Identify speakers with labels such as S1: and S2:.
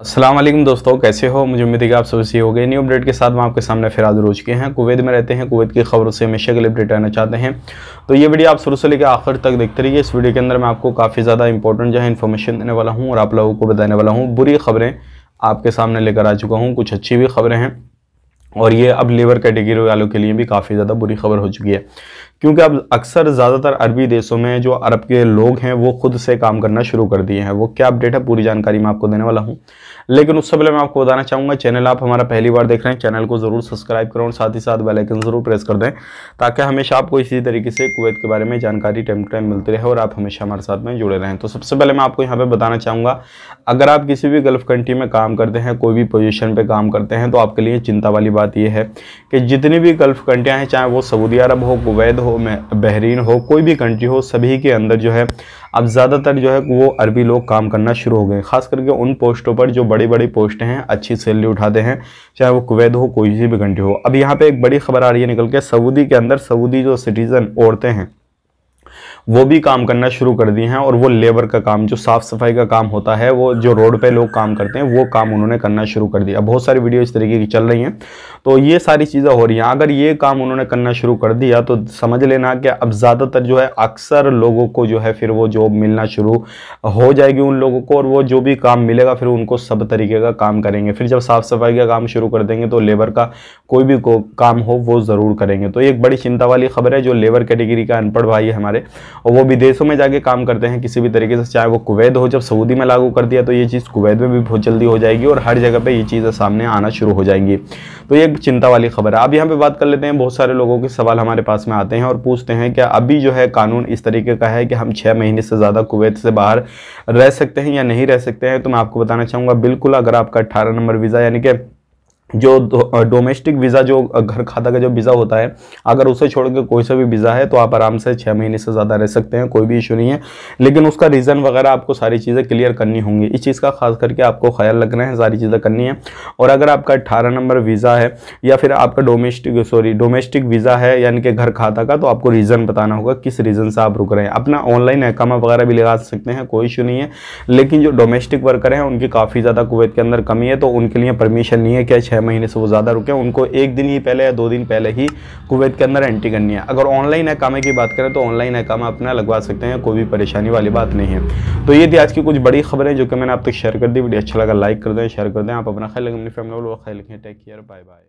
S1: असलम दोस्तों कैसे हो मुझे उम्मीद है कि आप सब सही हो गए न्यू अपडेट के साथ मैं आपके सामने फिर हाजिर हो चुके हैं कुवैत में रहते हैं कुवैत की खबरों से हमेशा के लिए अपडेट रहना चाहते हैं तो ये वीडियो आप शुरू से लेकर आखिर तक देखते रहिए इस वीडियो के अंदर मैं आपको काफ़ी ज़्यादा इंपॉर्टेंट जो है इन्फॉर्मेशन देने वाला हूँ और आप लोगों को बताने वाला हूँ बुरी खबरें आपके सामने लेकर आ चुका हूँ कुछ अच्छी भी खबरें हैं और ये अब लेबर कैटेगरी वालों के लिए भी काफ़ी ज़्यादा बुरी खबर हो चुकी है क्योंकि अब अक्सर ज़्यादातर अरबी देशों में जो अरब के लोग हैं वो खुद से काम करना शुरू कर दिए हैं वो क्या अपडेट है पूरी जानकारी मैं आपको देने वाला हूँ लेकिन उससे पहले मैं आपको बताना चाहूँगा चैनल आप हमारा पहली बार देख रहे हैं चैनल को ज़रूर सब्सक्राइब करें और साथ ही साथ बेलाइकन ज़रूर प्रेस कर दें ताकि हमेशा आपको इसी तरीके से कुवैत के बारे में जानकारी टाइम टू टाइम मिलती रहे और आप हमेशा हमारे साथ में जुड़े रहें तो सबसे पहले मैं आपको यहाँ पर बताना चाहूँगा अगर आप किसी भी गल्फ कंट्री में काम करते हैं कोई भी पोजिशन पर काम करते हैं तो आपके लिए चिंता वाली बात यह है कि जितनी भी गल्फ कंट्रियाँ हैं चाहे वो सऊदी अरब हो कुवैत हो बहरीन हो कोई भी कंट्री हो सभी के अंदर जो है अब ज़्यादातर जो है वो अरबी लोग काम करना शुरू हो गए खास करके उन पोस्टों पर जो बड़ी बड़ी पोस्टें हैं अच्छी सैलरी उठाते हैं चाहे वो कुवैत हो कोई भी कंट्री हो अब यहाँ पर एक बड़ी खबर आ रही है निकल के सऊदी के अंदर सऊदी जो सिटीज़न औरतें हैं वो भी काम करना शुरू कर दिए हैं और वो लेबर का काम जो साफ़ सफाई का काम होता है वो जो रोड पे लोग काम करते हैं वो काम उन्होंने करना शुरू कर दिया बहुत सारी वीडियो इस तरीके की चल रही हैं तो ये सारी चीज़ें हो रही हैं अगर ये काम उन्होंने करना शुरू कर दिया तो समझ लेना कि अब ज़्यादातर जो है अक्सर लोगों को जो है फिर वो जॉब मिलना शुरू हो जाएगी उन लोगों को और वो जो भी काम मिलेगा फिर उनको सब तरीके का काम करेंगे फिर जब साफ़ सफाई का काम शुरू कर देंगे तो लेबर का कोई भी काम हो वो ज़रूर करेंगे तो एक बड़ी चिंता वाली खबर है जो लेबर कैटेगरी का अनपढ़ भाई हमारे सारे और वो विदेशों में जाके काम करते हैं किसी भी तरीके से चाहे वो कुवैत हो जब सऊदी में लागू कर दिया तो ये चीज़ कुवैत में भी बहुत जल्दी हो जाएगी और हर जगह पर ये चीज़ें सामने आना शुरू हो जाएंगी तो ये एक चिंता वाली खबर है अब यहाँ पर बात कर लेते हैं बहुत सारे लोगों के सवाल हमारे पास में आते हैं और पूछते हैं कि अभी जो है कानून इस तरीके का है कि हम छः महीने से ज़्यादा कुवैत से बाहर रह सकते हैं या नहीं रह सकते हैं तो मैं आपको बताना चाहूँगा बिल्कुल अगर आपका अट्ठारह नंबर वीज़ा यानी कि जो डोमेस्टिक वीज़ा जो घर खाता का जो वीज़ा होता है अगर उसे छोड़ के कोई सा भी वीज़ा है तो आप आराम से छः महीने से ज़्यादा रह सकते हैं कोई भी इशू नहीं है लेकिन उसका रीज़न वगैरह आपको सारी चीज़ें क्लियर करनी होंगी इस चीज़ का खास करके आपको ख्याल रखना है सारी चीज़ें करनी है और अगर आपका अट्ठारह नंबर वीज़ा है या फिर आपका डोमेस्टिक सॉरी डोमेस्टिक वीज़ा है यानी कि घर खाता का तो आपको रीज़न बताना होगा किस रीज़न से आप रुक रहे हैं अपना ऑनलाइन अकामा वगैरह भी लगा सकते हैं कोई इशू नहीं है लेकिन जो डोमेस्टिक वर्कर हैं उनकी काफ़ी ज़्यादा कुवैत के अंदर कमी है तो उनके लिए परमिशन नहीं है क्या छः महीने से वो ज़्यादा रुके हैं उनको एक दिन ही पहले या दो दिन पहले ही कुवैत के अंदर एंट्री करनी है अगर ऑनलाइन अकामे की बात करें तो ऑनलाइन अकामा अपना लगवा सकते हैं कोई भी परेशानी वाली बात नहीं है तो ये थी आज की कुछ बड़ी खबरें जो कि मैंने आप तक शेयर कर दी वीडियो अच्छा लगा लाइक कर दें शेयर कर दें आप अपना ख्याल रखें अपनी फैमिली वालों का ख्याल रखें टेक केयर बाय बाय